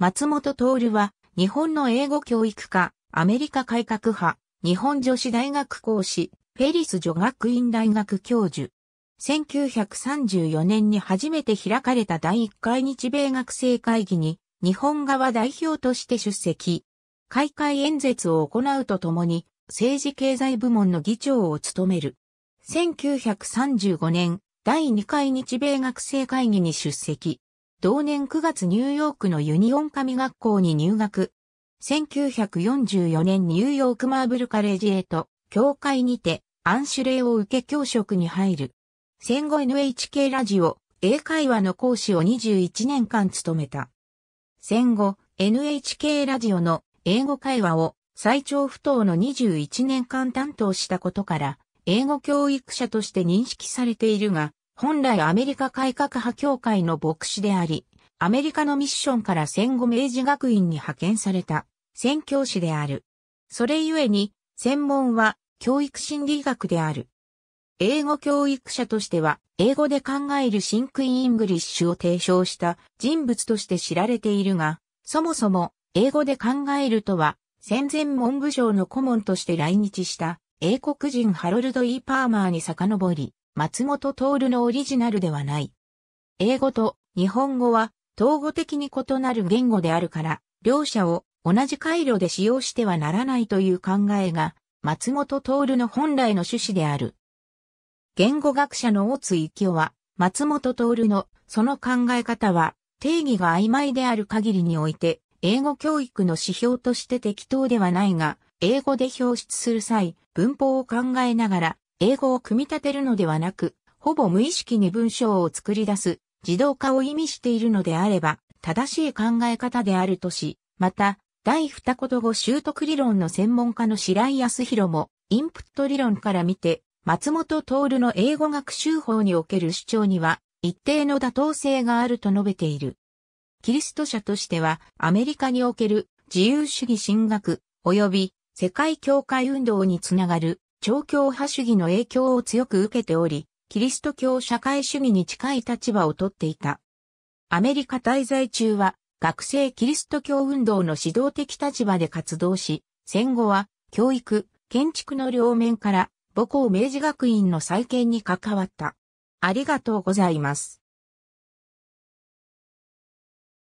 松本徹は、日本の英語教育科、アメリカ改革派、日本女子大学講師、ペリス女学院大学教授。1934年に初めて開かれた第1回日米学生会議に、日本側代表として出席。開会演説を行うとともに、政治経済部門の議長を務める。1935年、第2回日米学生会議に出席。同年9月ニューヨークのユニオン神学校に入学。1944年ニューヨークマーブルカレージエと教会にてアンシュレイを受け教職に入る。戦後 NHK ラジオ英会話の講師を21年間務めた。戦後 NHK ラジオの英語会話を最長不当の21年間担当したことから英語教育者として認識されているが、本来アメリカ改革派協会の牧師であり、アメリカのミッションから戦後明治学院に派遣された宣教師である。それゆえに、専門は教育心理学である。英語教育者としては、英語で考えるシンクイングリッシュを提唱した人物として知られているが、そもそも、英語で考えるとは、戦前文部省の顧問として来日した英国人ハロルド・イーパーマーに遡り、松本徹のオリジナルではない。英語と日本語は統合的に異なる言語であるから、両者を同じ回路で使用してはならないという考えが、松本徹の本来の趣旨である。言語学者の大津幸雄は、松本徹のその考え方は、定義が曖昧である限りにおいて、英語教育の指標として適当ではないが、英語で表出する際、文法を考えながら、英語を組み立てるのではなく、ほぼ無意識に文章を作り出す、自動化を意味しているのであれば、正しい考え方であるとし、また、第二言語習得理論の専門家の白井康弘も、インプット理論から見て、松本徹の英語学習法における主張には、一定の妥当性があると述べている。キリスト者としては、アメリカにおける自由主義進学、及び世界教会運動につながる超教派主義の影響を強く受けており、キリスト教社会主義に近い立場をとっていた。アメリカ滞在中は学生キリスト教運動の指導的立場で活動し、戦後は教育、建築の両面から母校明治学院の再建に関わった。ありがとうございます。